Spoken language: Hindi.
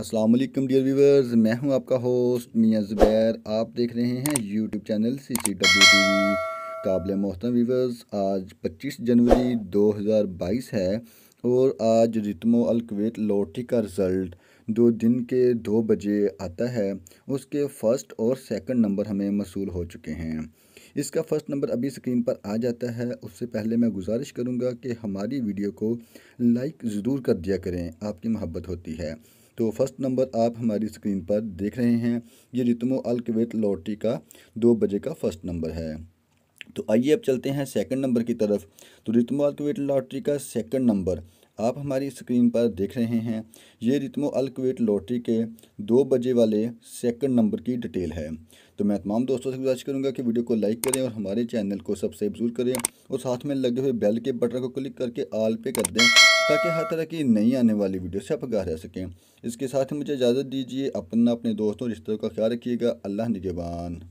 अस्सलाम वालेकुम डियर व्यूवर्स मैं हूं आपका होस्ट मियां ज़ुबैर आप देख रहे हैं YouTube channel C C W T V काबिल मोहतम व्यूवर्स आज 25 जनवरी 2022 है और आज रितमो अलकवेट लॉटरी का रिज़ल्ट दो दिन के दो बजे आता है उसके फ़र्स्ट और सेकंड नंबर हमें मसूल हो चुके हैं इसका फ़र्स्ट नंबर अभी स्क्रीन पर आ जाता है उससे पहले मैं गुजारिश करूंगा कि हमारी वीडियो को लाइक ज़रूर कर दिया करें आपकी मोहब्बत होती है तो फर्स्ट नंबर आप हमारी स्क्रीन पर देख रहे हैं ये रितमो अलकवेट लॉटरी का दो बजे का फर्स्ट नंबर है तो आइए अब चलते हैं सेकंड नंबर की तरफ तो रितमो अलकवेट लॉटरी का सेकंड नंबर आप हमारी स्क्रीन पर देख रहे हैं ये रितमो अलकवेट लॉटरी के दो बजे वाले सेकंड नंबर की डिटेल है तो मैं तमाम दोस्तों से गुजारिश करूंगा कि वीडियो को लाइक करें और हमारे चैनल को सब्सक्राइब जरूर करें और साथ में लगे हुए बेल के बटन को क्लिक करके आल पे कर दें ताकि हर तरह की नई आने वाली वीडियो से आप आगा रह सकें इसके साथ ही मुझे इजाज़त दीजिए अपना अपने दोस्तों रिश्तों का ख्याल रखिएगा अल्लाह निगेबान